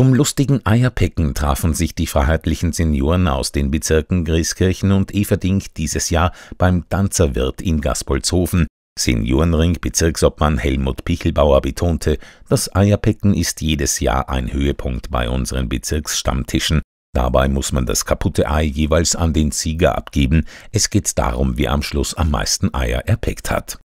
Zum lustigen Eierpecken trafen sich die freiheitlichen Senioren aus den Bezirken Grieskirchen und Everding dieses Jahr beim Tanzerwirt in Gaspolzhofen. Seniorenring Bezirksobmann Helmut Pichelbauer betonte, das Eierpecken ist jedes Jahr ein Höhepunkt bei unseren Bezirksstammtischen. Dabei muss man das kaputte Ei jeweils an den Sieger abgeben. Es geht darum, wer am Schluss am meisten Eier erpeckt hat